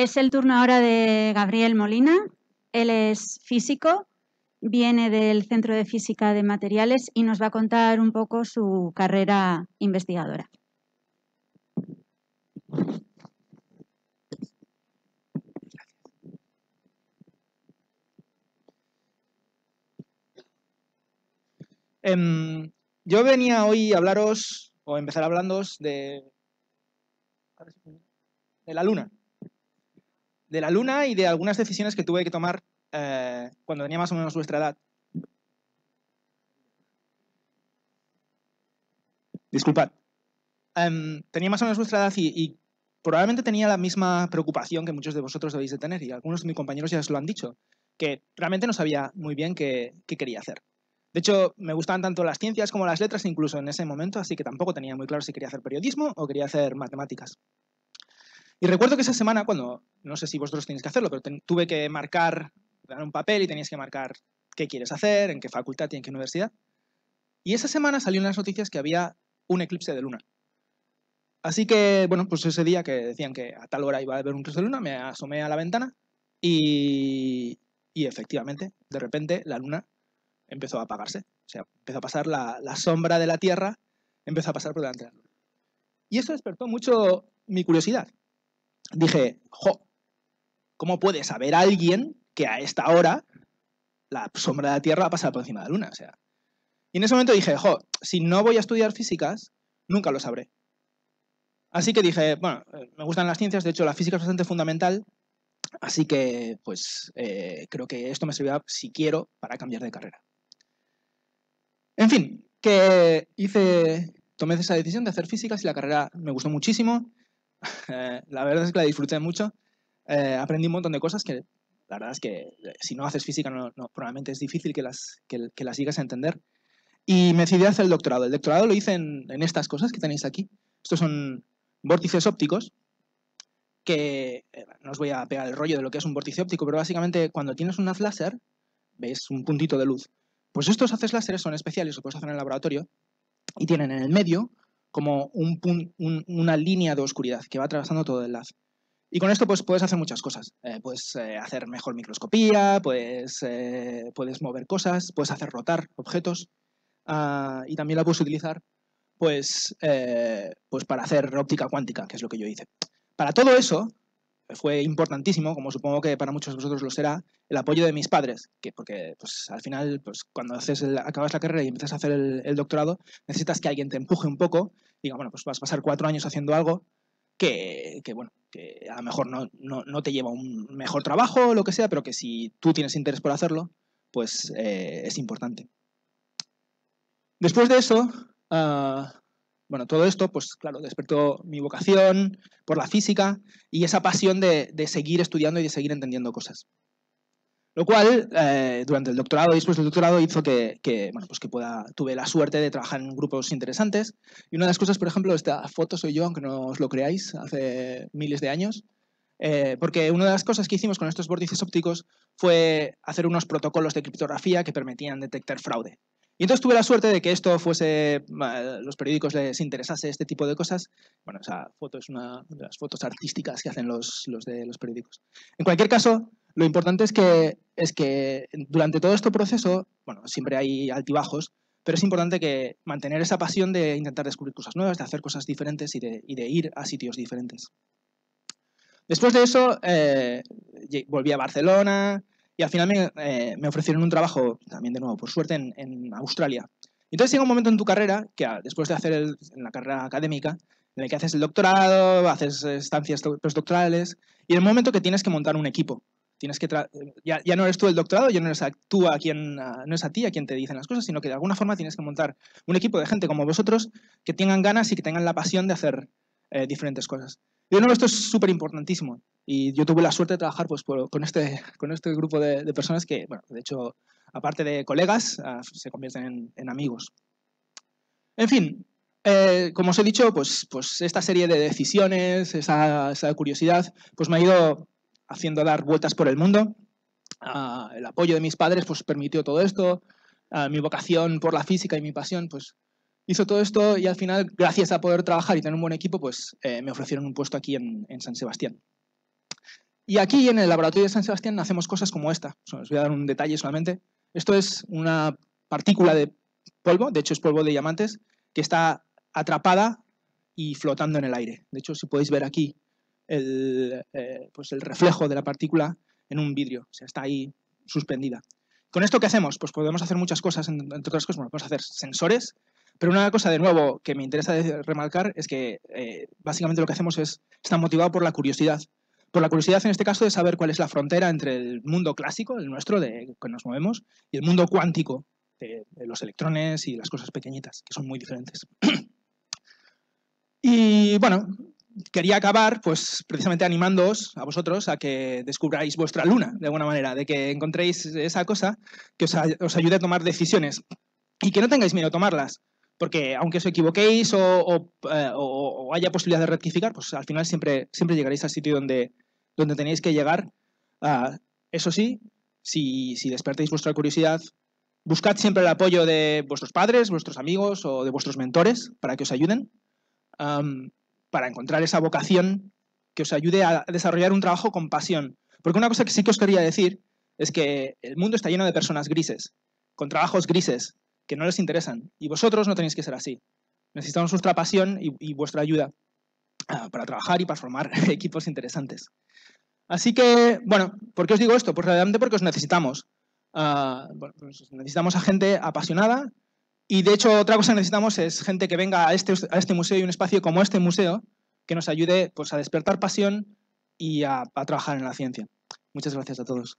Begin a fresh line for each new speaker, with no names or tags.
Es el turno ahora de Gabriel Molina. Él es físico, viene del Centro de Física de Materiales y nos va a contar un poco su carrera investigadora. Em, yo venía hoy a hablaros, o empezar hablándoos, de, de la Luna de la luna y de algunas decisiones que tuve que tomar eh, cuando tenía más o menos vuestra edad. Disculpad. Em, tenía más o menos vuestra edad y, probablemente tenía la misma preocupación que muchos de vosotros debéis de tener, y algunos de mis compañeros ya os lo han dicho, que realmente no sabía muy bien qué, qué quería hacer. De hecho, me gustaban tanto las ciencias como las letras incluso en ese momento, así que tampoco tenía muy claro si quería hacer periodismo o quería hacer matemáticas. Y recuerdo que esa semana, cuando, no sé si vosotros tenéis que hacerlo, pero tuve que marcar, dar un papel y tenéis que marcar qué quieres hacer, en qué facultad y en qué universidad. Y esa semana salió en las noticias que había un eclipse de luna. Así que, bueno, pues ese día que decían que a tal hora iba a haber un eclipse de luna, me asomé a la ventana y, efectivamente, de repente, la luna empezó a apagarse. O sea, empezó a pasar la, la sombra de la Tierra, empezó a pasar por delante la luna. Y eso despertó mucho mi curiosidad dije, jo, ¿cómo puede saber alguien que a esta hora la sombra de la Tierra va a pasar por encima de la Luna? sea, y en ese momento dije, jo, si no voy a estudiar físicas, nunca lo sabré. Así que dije, bueno, eh, me gustan las ciencias, de hecho la física es bastante fundamental, así que pues eh, creo que esto me servirá, si quiero, para cambiar de carrera. En fin, que hice, tomé esa decisión de hacer físicas y la carrera me gustó muchísimo. Eh, la verdad es que la disfruté mucho. Eh, aprendí un montón de cosas que la verdad es que eh, si no haces física probablemente es difícil que las, que, las sigas a entender. Y me decidí a hacer el doctorado. El doctorado lo hice en, estas cosas que tenéis aquí. Estos son vórtices ópticos que no os voy a pegar el rollo de lo que es un vórtice óptico, pero básicamente cuando tienes un haz láser, veis un puntito de luz. Pues estos haces láseres son especiales, los puedes hacer en el laboratorio, y tienen en el medio como una línea de oscuridad que va atravesando todo el lazo. Y con esto pues, puedes hacer muchas cosas. Eh, puedes eh, hacer mejor microscopía, puedes, eh, puedes mover cosas, puedes hacer rotar objetos ah, y también la puedes utilizar pues, pues para hacer óptica cuántica, que es lo que yo hice. Para todo eso fue importantísimo, como supongo que para muchos de vosotros lo será, el apoyo de mis padres, que porque pues, al final pues, cuando haces acabas la carrera y empiezas a hacer el doctorado necesitas que alguien te empuje un poco diga, bueno, pues vas a pasar cuatro años haciendo algo que, que bueno, que a lo mejor no, te lleva a un mejor trabajo o lo que sea, pero que si tú tienes interés por hacerlo, pues eh, es importante. Después de eso, ah, bueno, todo esto, pues claro, despertó mi vocación por la física y esa pasión de seguir estudiando y de seguir entendiendo cosas. Lo cual, eh, durante el doctorado y después del doctorado, hizo que, bueno, pues que pueda, tuve la suerte de trabajar en grupos interesantes. Y una de las cosas, por ejemplo, esta foto soy yo, aunque no os lo creáis, hace miles de años. Eh, porque una de las cosas que hicimos con estos vórtices ópticos fue hacer unos protocolos de criptografía que permitían detectar fraude. Y entonces tuve la suerte de que esto fuese, los periódicos les interesase este tipo de cosas. Bueno, esa foto es una de las fotos artísticas que hacen los, los de los periódicos. En cualquier caso, lo importante es que, es que durante todo este proceso, bueno, siempre hay altibajos, pero es importante que mantener esa pasión de intentar descubrir cosas nuevas, de hacer cosas diferentes y de, ir a sitios diferentes. Después de eso, eh, volví a Barcelona y al final eh, me, ofrecieron un trabajo, también de nuevo, por suerte, en, Australia. Entonces llega un momento en tu carrera, que ah, después de hacer la carrera académica, en el que haces el doctorado, haces estancias postdoctorales, y el momento que tienes que montar un equipo. Tienes que eh, ya, ya, no eres tú el doctorado, ya no eres, a, a quien, no es a ti a quien te dicen las cosas, sino que de alguna forma tienes que montar un equipo de gente como vosotros que tengan ganas y que tengan la pasión de hacer eh, diferentes cosas. Y de nuevo, esto es súper importantísimo. Y yo tuve la suerte de trabajar pues, con, este, con este grupo de, personas que, de hecho, aparte de colegas, ah, se convierten en, amigos. En fin, eh, como os he dicho, pues, pues esta serie de decisiones, esa, esa curiosidad, pues me ha ido haciendo dar vueltas por el mundo. Ah, el apoyo de mis padres pues, permitió todo esto. Ah, mi vocación por la física y mi pasión pues, hizo todo esto y al final, gracias a poder trabajar y tener un buen equipo, pues eh, me ofrecieron un puesto aquí en, en, San Sebastián. Y aquí en el laboratorio de San Sebastián hacemos cosas como esta. Os voy a dar un detalle solamente. Esto es una partícula de polvo, de hecho es polvo de diamantes, que está atrapada y flotando en el aire. De hecho, si podéis ver aquí, eh, pues el, reflejo de la partícula en un vidrio, o sea, está ahí suspendida. ¿Con esto qué hacemos? Pues podemos hacer muchas cosas, entre otras cosas, bueno, podemos hacer sensores, pero una cosa de nuevo que me interesa remarcar es que eh, básicamente lo que hacemos es, está motivado por la curiosidad. Por la curiosidad en este caso de saber cuál es la frontera entre el mundo clásico, el nuestro, de que nos movemos, y el mundo cuántico, de los electrones y las cosas pequeñitas, que son muy diferentes. y bueno, quería acabar, pues precisamente animándoos a vosotros a que descubráis vuestra luna, de alguna manera, de que encontréis esa cosa que os, ayude a tomar decisiones y que no tengáis miedo a tomarlas. Porque aunque os equivoquéis eh, o, haya posibilidad de rectificar, pues al final siempre, siempre llegaréis al sitio donde, donde tenéis que llegar. Ah, eso sí, si, despertéis despertáis vuestra curiosidad, buscad siempre el apoyo de vuestros padres, vuestros amigos o de vuestros mentores para que os ayuden para encontrar esa vocación que os ayude a desarrollar un trabajo con pasión. Porque una cosa que sí que os quería decir es que el mundo está lleno de personas grises, con trabajos grises, que no les interesan. Y vosotros no tenéis que ser así. Necesitamos vuestra pasión y, vuestra ayuda ah, para trabajar y para formar equipos interesantes. Así que, bueno, ¿por qué os digo esto? Pues realmente porque os necesitamos. Ah, pues necesitamos a gente apasionada, y de hecho, otra cosa que necesitamos es gente que venga a este, a este museo y un espacio como este museo que nos ayude pues, a despertar pasión y a trabajar en la ciencia. Muchas gracias a todos.